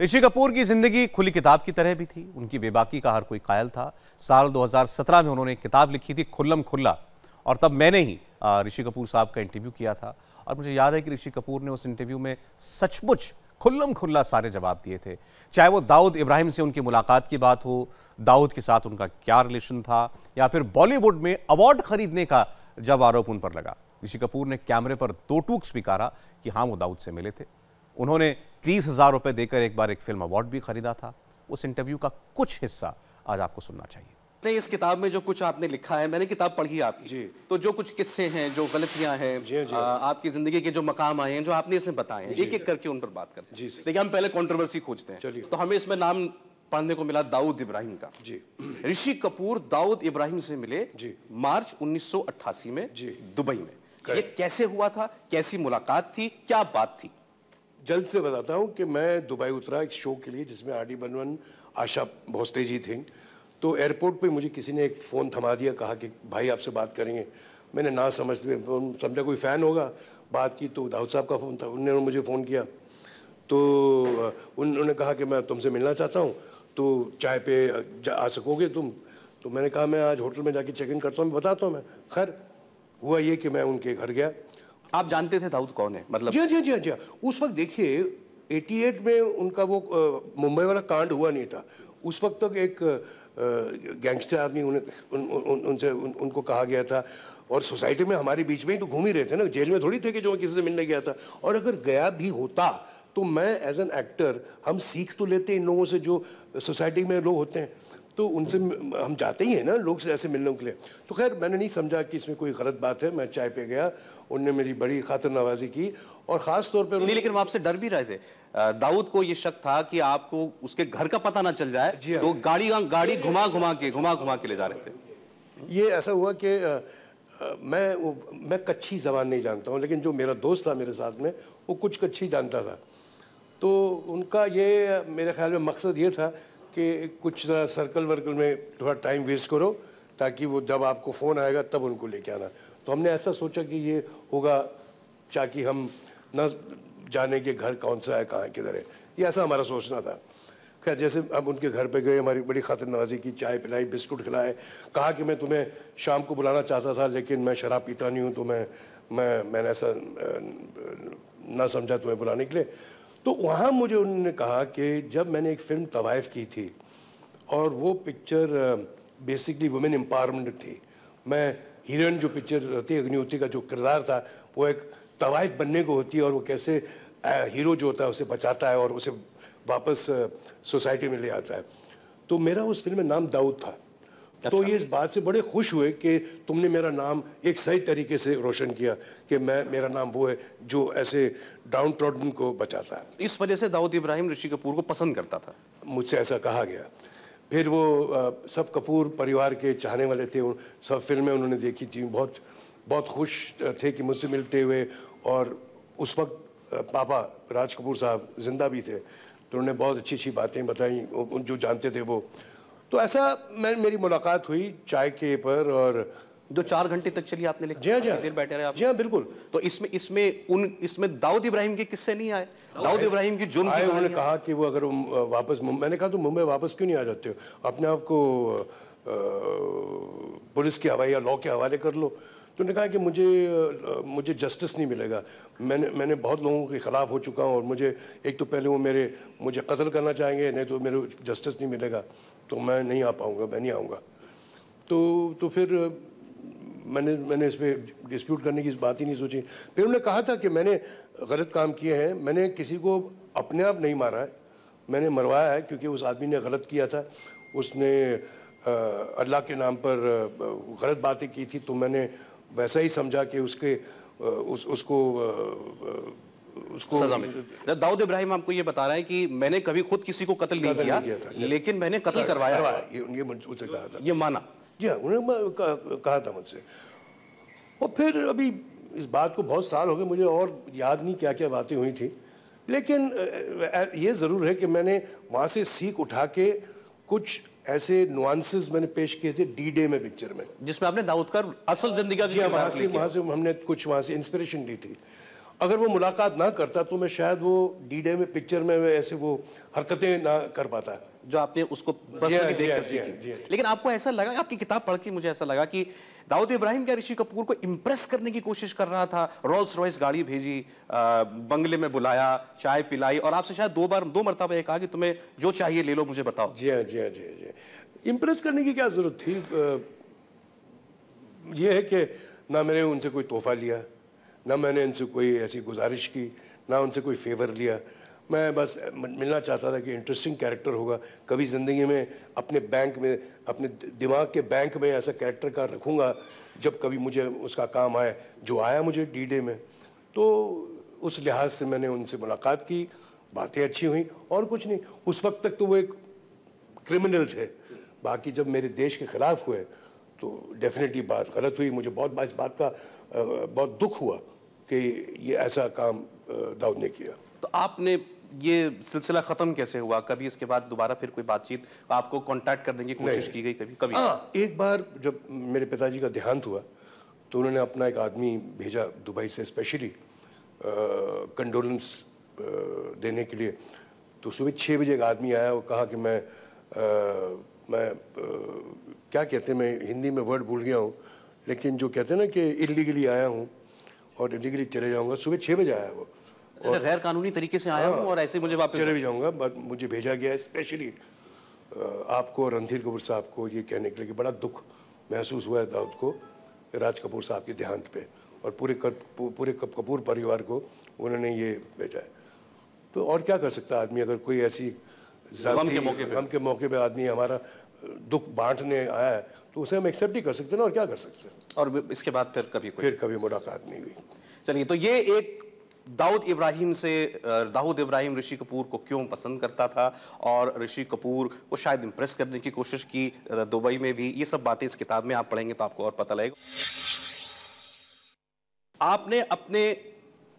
ऋषि कपूर की जिंदगी खुली किताब की तरह भी थी उनकी बेबाकी का हर कोई कायल था साल 2017 में उन्होंने किताब लिखी थी खुल्लम खुल्ला और तब मैंने ही ऋषि कपूर साहब का इंटरव्यू किया था और मुझे याद है कि ऋषि कपूर ने उस इंटरव्यू में सचमुच खुल्लम खुल्ला सारे जवाब दिए थे चाहे वो दाऊद इब्राहिम से उनकी मुलाकात की बात हो दाऊद के साथ उनका क्या रिलेशन था या फिर बॉलीवुड में अवार्ड खरीदने का जब आरोप उन पर लगा ऋषि कपूर ने कैमरे पर दो टूक स्वीकारा कि हाँ वो दाऊद से मिले थे उन्होंने तीस हज़ार रुपए देकर एक बार एक फिल्म अवार्ड भी खरीदा था उस इंटरव्यू का कुछ हिस्सा आज आपको सुनना चाहिए नहीं इस किताब में जो कुछ आपने लिखा है मैंने किताब पढ़ी आपकी जी तो जो कुछ किस्से हैं जो गलतियां हैं आपकी जिंदगी के जो मकाम आए हैं जो आपने इसमें बताए हैं एक एक करके उन पर बात करते हैं देखिए हम पहले कॉन्ट्रोवर्सी खोजते हैं तो हमें इसमें नाम पढ़ने को मिला दाऊद इब्राहिम का जी ऋषि कपूर दाऊद इब्राहिम से मिले जी मार्च उन्नीस में जी दुबई में ये कैसे हुआ था कैसी मुलाकात थी क्या बात थी जल्द से बताता हूँ कि मैं दुबई उतरा एक शो के लिए जिसमें आर डी बनवन आशा भोसले जी थी तो एयरपोर्ट पे मुझे किसी ने एक फ़ोन थमा दिया कहा कि भाई आपसे बात करेंगे मैंने ना समझते फ़ोन समझा कोई फ़ैन होगा बात की तो दाऊद साहब का फ़ोन था उन्होंने मुझे फ़ोन किया तो उन्होंने कहा कि मैं तुमसे मिलना चाहता हूँ तो चाय पे आ सकोगे तुम तो मैंने कहा मैं आज होटल में जाके चेक इन करता हूँ बताता हूँ मैं खैर हुआ ये कि मैं उनके घर गया आप जानते थे दाऊद कौन है मतलब जी जी जी जी उस वक्त देखिए 88 में उनका वो मुंबई वाला कांड हुआ नहीं था उस वक्त तक एक गैंगस्टर आदमी उन्हें उन, उन, उनसे उन, उनको कहा गया था और सोसाइटी में हमारे बीच में ही तो घूम ही रहे थे ना जेल में थोड़ी थे कि जो मैं किसी से मिलने गया था और अगर गया भी होता तो मैं एज एन एक्टर हम सीख तो लेते इन लोगों से जो सोसाइटी में लोग होते हैं तो उनसे हम जाते ही हैं ना लोग से ऐसे मिलने के लिए तो खैर मैंने नहीं समझा कि इसमें कोई गलत बात है मैं चाय पे गया उनने मेरी बड़ी खातर नवाजी की और ख़ास तौर पर लेकिन वो आपसे डर भी रहे थे दाऊद को ये शक था कि आपको उसके घर का पता ना चल जाए जी हाँ। तो गाड़ी गाड़ी घुमा घुमा के घुमा घुमा के ले जा रहे थे ये ऐसा हुआ कि मैं वो मैं कच्ची जबान नहीं जानता हूँ लेकिन जो मेरा दोस्त था मेरे साथ में वो कुछ कच्छी जानता था तो उनका ये मेरे ख्याल में मकसद ये था कि कुछ ज़रा सर्कल वर्कल में थोड़ा टाइम वेस्ट करो ताकि वो जब आपको फ़ोन आएगा तब उनको लेके आना तो हमने ऐसा सोचा कि ये होगा ताकि हम न जाने के घर कौन सा है कहाँ किधर है ये ऐसा हमारा सोचना था खैर जैसे हम उनके घर पे गए हमारी बड़ी खातर नवाजी की चाय पिलाई बिस्कुट खिलाए कहा कि मैं तुम्हें शाम को बुलाना चाहता था लेकिन मैं शराब पीता नहीं हूँ तो मैं मैं मैंने ऐसा ना समझा तुम्हें बुलाने के लिए तो वहाँ मुझे उन्होंने कहा कि जब मैंने एक फिल्म तवाइफ की थी और वो पिक्चर बेसिकली वुमेन एम्पावरमेंट थी मैं हिरन जो पिक्चर रहती अग्निहोत्री का जो किरदार था वो एक तवायफ बनने को होती है और वो कैसे हीरो जो होता है उसे बचाता है और उसे वापस सोसाइटी में ले आता है तो मेरा उस फिल्म में नाम दाऊद था तो अच्छा। तो ये इस बात से बड़े खुश हुए कि तुमने मेरा नाम एक सही तरीके से रोशन किया कि मैं मेरा नाम वो है जो ऐसे डाउन ट्रॉडन को बचाता है इस वजह से दाऊद इब्राहिम ऋषि कपूर को पसंद करता था मुझसे ऐसा कहा गया फिर वो सब कपूर परिवार के चाहने वाले थे सब फिल्में उन्होंने देखी थी बहुत बहुत खुश थे कि मुझसे मिलते हुए और उस वक्त पापा राज कपूर साहब जिंदा भी थे तो उन्होंने बहुत अच्छी अच्छी बातें बताई जो जानते थे वो तो ऐसा मैं मेरी मुलाकात हुई चाय के पर और जो चार घंटे तक चली आपने लिखा जी हाँ जी हाँ। देर बैठे रहे आप जी हाँ बिल्कुल तो इसमें इसमें उन इसमें दाऊद इब्राहिम के किस्से नहीं आए दाऊद इब्राहिम की जुर्म आए उन्होंने कहा कि वो अगर वापस मैंने कहा तो मुंबई वापस क्यों नहीं आ जाते हो अपने आप को पुलिस के हवाले या लॉ के हवाले कर लो तो उन्होंने कहा कि मुझे मुझे जस्टिस नहीं मिलेगा मैंने मैंने बहुत लोगों के ख़िलाफ़ हो चुका हूँ और मुझे एक तो पहले वो मेरे मुझे कत्ल करना चाहेंगे नहीं तो मेरे जस्टिस नहीं मिलेगा तो मैं नहीं आ पाऊँगा मैं नहीं आऊँगा तो तो फिर मैंने मैंने इस पर डिस्प्यूट करने की इस बात ही नहीं सोची फिर उन्होंने कहा था कि मैंने गलत काम किए हैं मैंने किसी को अपने आप नहीं मारा है मैंने मरवाया है क्योंकि उस आदमी ने गलत किया था उसने अल्लाह के नाम पर गलत बातें की थी तो मैंने वैसा ही समझा कि उसके उस उसको उसको सजा दाऊद इब्राहिम आपको ये बता रहा है कि मैंने कभी खुद किसी को कत्ल नहीं किया, लेकिन मैंने कत्ल हाँ, करवाया ये कहा था माना जी हाँ, उन्होंने कहा था मुझसे और फिर अभी इस बात को बहुत साल हो गए मुझे और याद नहीं क्या क्या बातें हुई थी लेकिन ये ज़रूर है कि मैंने वहाँ से सीख उठा के कुछ ऐसे नुआंसेस मैंने पेश किए थे डी डे में पिक्चर में जिसमें आपने दाऊद कर असल जिंदगी हाँ, वहाँ से वहाँ से हमने कुछ वहाँ से इंस्पिरेशन ली थी अगर वो मुलाकात ना करता तो मैं शायद वो डीडे में पिक्चर में ऐसे वो हरकतें ना कर पाता जो आपने उसको में देख कर सीखी लेकिन आपको ऐसा लगा आपकी किताब पढ़ के मुझे ऐसा लगा कि दाऊद इब्राहिम क्या ऋषि कपूर को इम्प्रेस करने की कोशिश कर रहा था रोल्स रॉयस गाड़ी भेजी बंगले में बुलाया चाय पिलाई और आपसे शायद दो बार दो मरतबा ये कहा कि तुम्हें जो चाहिए ले लो मुझे बताओ जी हाँ जी हाँ जी हाँ, जी इम्प्रेस हाँ। करने की क्या ज़रूरत थी ये है कि ना मैंने उनसे कोई तोहफा लिया ना मैंने इनसे कोई ऐसी गुजारिश की ना उनसे कोई फेवर लिया मैं बस मिलना चाहता था कि इंटरेस्टिंग कैरेक्टर होगा कभी ज़िंदगी में अपने बैंक में अपने दिमाग के बैंक में ऐसा कैरेक्टर का रखूँगा जब कभी मुझे उसका काम आए जो आया मुझे डी डे में तो उस लिहाज से मैंने उनसे मुलाकात की बातें अच्छी हुई और कुछ नहीं उस वक्त तक तो वो एक क्रिमिनल थे बाकी जब मेरे देश के ख़िलाफ़ हुए तो डेफिनेटली बात गलत हुई मुझे बहुत इस बात का बहुत दुख हुआ कि ये ऐसा काम दाऊद ने किया तो आपने ये सिलसिला ख़त्म कैसे हुआ कभी इसके बाद दोबारा फिर कोई बातचीत आपको कांटेक्ट करने की कोशिश की गई कभी कभी हाँ एक बार जब मेरे पिताजी का देहांत हुआ तो उन्होंने अपना एक आदमी भेजा दुबई से स्पेशली कंडोलेंस देने के लिए तो सुबह छः बजे एक आदमी आया और कहा कि मैं आ, मैं आ, क्या कहते हैं मैं हिंदी में वर्ड भूल गया हूँ लेकिन जो कहते हैं ना कि इलीगली आया हूँ और डिग्री चले जाऊँगा सुबह छः बजे आया वो अच्छा, और गैर कानूनी तरीके से आया हूँ हाँ, और ऐसे मुझे वापस चले भी जाऊँगा बट मुझे भेजा गया स्पेशली आपको रणधीर कपूर साहब को ये कहने के लिए कि बड़ा दुख महसूस हुआ है दाऊद को राज कपूर साहब के देहांत पे और पूरे कर, पूरे कपूर परिवार को उन्होंने ये भेजा है तो और क्या कर सकता आदमी अगर कोई ऐसी गम के मौके पे पे आदमी हमारा दुख बांटने आया है तो उसे हम एक्सेप्ट ही कर सकते ना और क्या कर सकते हैं और इसके बाद फिर कभी कोई फिर कभी मुलाकात नहीं हुई चलिए तो ये एक दाऊद इब्राहिम से दाऊद इब्राहिम ऋषि कपूर को क्यों पसंद करता था और ऋषि कपूर को शायद इम्प्रेस करने की कोशिश की दुबई में भी ये सब बातें इस किताब में आप पढ़ेंगे तो आपको और पता लगेगा आपने अपने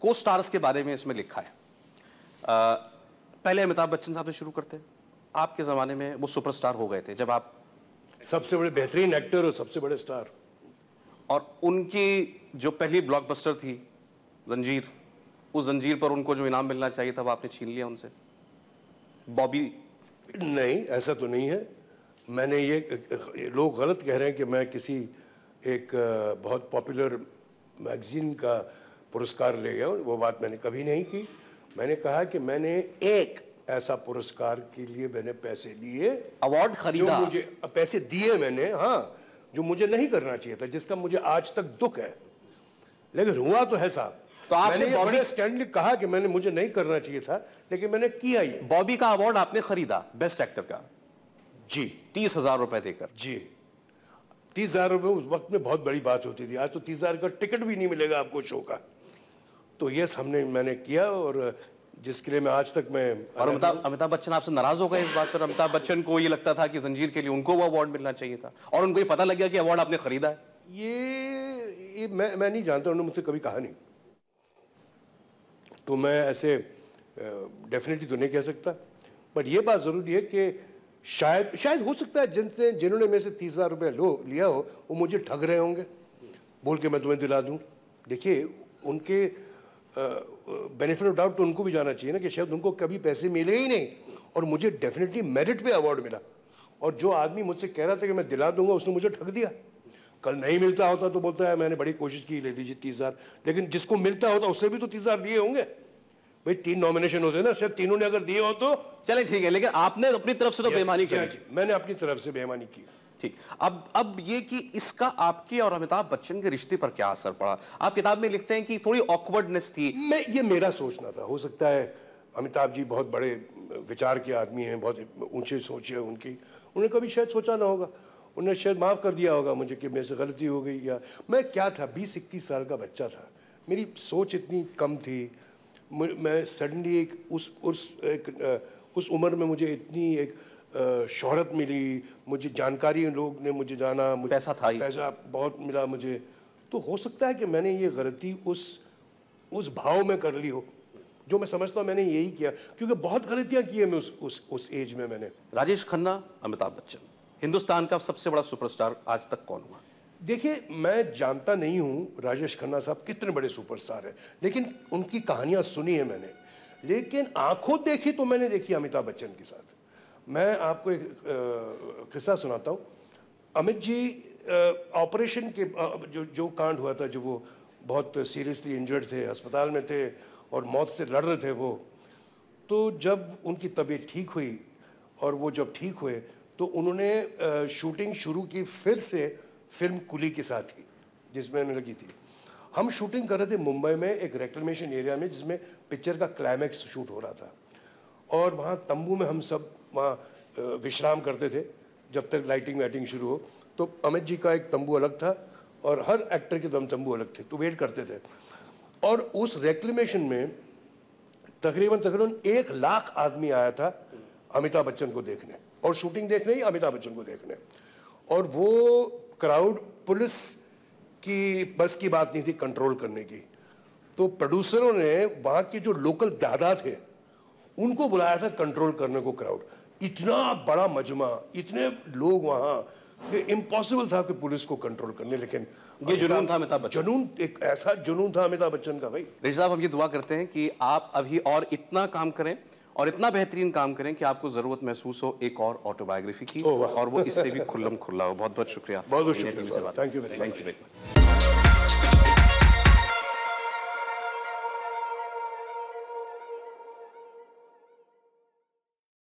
को स्टार्स के बारे में इसमें लिखा है आ, पहले अमिताभ बच्चन साहब से शुरू करते हैं आपके ज़माने में वो सुपरस्टार हो गए थे जब आप सबसे बड़े बेहतरीन एक्टर और सबसे बड़े स्टार और उनकी जो पहली ब्लॉकबस्टर थी जंजीर उस जंजीर पर उनको जो इनाम मिलना चाहिए था वो आपने छीन लिया उनसे बॉबी नहीं ऐसा तो नहीं है मैंने ये लोग गलत कह रहे हैं कि मैं किसी एक बहुत पॉपुलर मैगज़ीन का पुरस्कार ले गया वो बात मैंने कभी नहीं की मैंने कहा कि मैंने एक ऐसा पुरस्कार के लिए मैंने पैसे लिए अवार्ड खरीदा जो मुझे पैसे दिए मैंने हाँ जो मुझे नहीं करना चाहिए था जिसका मुझे आज तक दुख है लेकिन हुआ तो है साहब तो आपने बॉबी स्टैंडली कहा कि मैंने मुझे नहीं करना चाहिए था लेकिन मैंने किया ये बॉबी का अवार्ड आपने खरीदा बेस्ट एक्टर का जी तीस हजार रुपए देकर जी तीस हजार रुपये उस वक्त में बहुत बड़ी बात होती थी आज तो तीस हजार का टिकट भी नहीं मिलेगा आपको शो का तो यस हमने मैंने किया और जिसके लिए मैं आज तक मैं और अमिताभ अमिताभ बच्चन आपसे नाराज हो गए इस बात पर अमिताभ बच्चन को ये लगता था कि जंजीर के लिए उनको वो अवार्ड मिलना चाहिए था और उनको ये पता लग गया कि अवार्ड आपने खरीदा है ये, ये मैं मैं नहीं जानता उन्होंने मुझसे कभी कहा नहीं तो मैं ऐसे डेफिनेटली तो नहीं कह सकता बट ये बात ज़रूरी है कि शायद शायद हो सकता है जिनसे जिन्होंने मेरे से तीस हज़ार रुपये लो लिया हो वो मुझे ठग रहे होंगे बोल के मैं तुम्हें दिला दूँ देखिए उनके बेनिफिट ऑफ डाउट तो उनको भी जाना चाहिए ना कि शायद उनको कभी पैसे मिले ही नहीं और मुझे डेफिनेटली मेरिट पे अवार्ड मिला और जो आदमी मुझसे कह रहा था कि मैं दिला दूंगा उसने मुझे ठग दिया कल नहीं मिलता होता तो बोलता है मैंने बड़ी कोशिश की ले लीजिए तीस हज़ार लेकिन जिसको मिलता होता उससे भी तो तीस हज़ार दिए होंगे भाई तीन नॉमिनेशन होते हैं ना शायद तीनों ने अगर दिए हो तो चले ठीक है लेकिन आपने अपनी तरफ से तो बेमानी की मैंने अपनी तरफ से बेमानी की ठीक अब अब ये कि इसका आपके और अमिताभ बच्चन के रिश्ते पर क्या असर पड़ा आप किताब में लिखते हैं कि थोड़ी ऑकवर्डनेस थी मैं ये मेरा सोचना था हो सकता है अमिताभ जी बहुत बड़े विचार के आदमी हैं बहुत ऊंचे सोच है उनकी उन्हें कभी शायद सोचा ना होगा उन्हें शायद माफ़ कर दिया होगा मुझे कि मेरे से गलती हो गई या मैं क्या था बीस इक्कीस साल का बच्चा था मेरी सोच इतनी कम थी मैं सडनली एक उस उस एक उस उम्र में मुझे इतनी एक शोहरत मिली मुझे जानकारी लोग ने मुझे जाना मुझे पैसा था ही। पैसा बहुत मिला मुझे तो हो सकता है कि मैंने ये गलती उस उस भाव में कर ली हो जो मैं समझता हूँ मैंने यही किया क्योंकि बहुत गलतियाँ की हैं मैं उस उस उस एज में मैंने राजेश खन्ना अमिताभ बच्चन हिंदुस्तान का सबसे बड़ा सुपरस्टार आज तक कौन हुआ देखिए मैं जानता नहीं हूँ राजेश खन्ना साहब कितने बड़े सुपरस्टार हैं लेकिन उनकी कहानियाँ सुनी है मैंने लेकिन आंखों देखी तो मैंने देखी अमिताभ बच्चन के साथ मैं आपको एक किस्सा सुनाता हूँ अमित जी ऑपरेशन के आ, जो जो कांड हुआ था जो वो बहुत सीरियसली इंजर्ड थे अस्पताल में थे और मौत से लड़ रहे थे वो तो जब उनकी तबीयत ठीक हुई और वो जब ठीक हुए तो उन्होंने शूटिंग शुरू की फिर से फिल्म कुली के साथ ही जिसमें उन्हें लगी थी हम शूटिंग कर रहे थे मुंबई में एक रेक्लमेशन एरिया में जिसमें पिक्चर का क्लाइमैक्स शूट हो रहा था और वहाँ तंबू में हम सब वहाँ विश्राम करते थे जब तक लाइटिंग वाइटिंग शुरू हो तो अमित जी का एक तंबू अलग था और हर एक्टर के दम तंबू अलग थे तो वेट करते थे और उस रेक्लेमेशन में तकरीबन तकरीबन एक लाख आदमी आया था अमिताभ बच्चन को देखने और शूटिंग देखने ही अमिताभ बच्चन को देखने और वो क्राउड पुलिस की बस की बात नहीं थी कंट्रोल करने की तो प्रोड्यूसरों ने वहाँ के जो लोकल दादा थे उनको बुलाया था कंट्रोल करने को क्राउड इतना बड़ा मजमा इतने लोग वहाँ कि इम्पॉसिबल था कि पुलिस को कंट्रोल करने लेकिन ये जुनून था अमिताभ बच्चन जुनून एक ऐसा जुनून था अमिताभ बच्चन का भाई ऋषि साहब हम ये दुआ करते हैं कि आप अभी और इतना काम करें और इतना बेहतरीन काम करें कि आपको जरूरत महसूस हो एक और ऑटोबायोग्राफी की और वो इससे भी खुल्लम खुल्ला हो बहुत बहुत शुक्रिया बहुत बहुत शुक्रिया thank you thank you very much